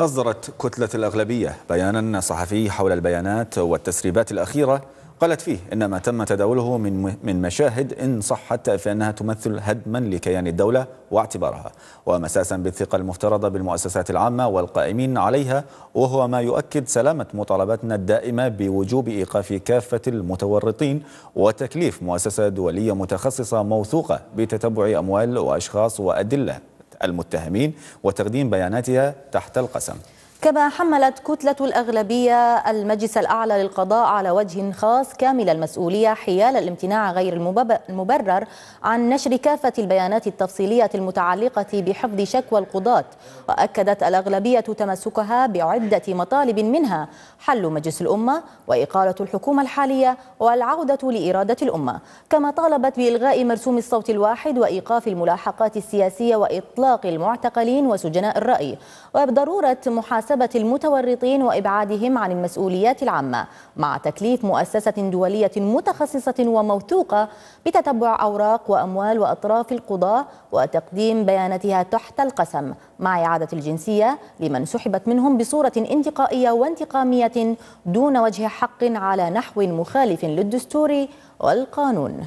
أصدرت كتلة الأغلبية بيانا صحفي حول البيانات والتسريبات الأخيرة قالت فيه إن ما تم تداوله من من مشاهد إن صحت فإنها تمثل هدما لكيان الدولة واعتبارها ومساسا بالثقة المفترضة بالمؤسسات العامة والقائمين عليها وهو ما يؤكد سلامة مطالبتنا الدائمة بوجوب إيقاف كافة المتورطين وتكليف مؤسسة دولية متخصصة موثوقة بتتبع أموال وأشخاص وأدلة المتهمين وتقديم بياناتها تحت القسم كما حملت كتلة الأغلبية المجلس الأعلى للقضاء على وجه خاص كامل المسؤولية حيال الامتناع غير المبرر عن نشر كافة البيانات التفصيلية المتعلقة بحفظ شكوى القضاة وأكدت الأغلبية تمسكها بعدة مطالب منها حل مجلس الأمة وإقالة الحكومة الحالية والعودة لإرادة الأمة كما طالبت بإلغاء مرسوم الصوت الواحد وإيقاف الملاحقات السياسية وإطلاق المعتقلين وسجناء الرأي وبضرورة محاسبة محاسبة المتورطين وإبعادهم عن المسؤوليات العامة مع تكليف مؤسسة دولية متخصصة وموثوقة بتتبع أوراق وأموال وأطراف القضاة وتقديم بياناتها تحت القسم مع إعادة الجنسية لمن سحبت منهم بصورة انتقائية وانتقامية دون وجه حق على نحو مخالف للدستور والقانون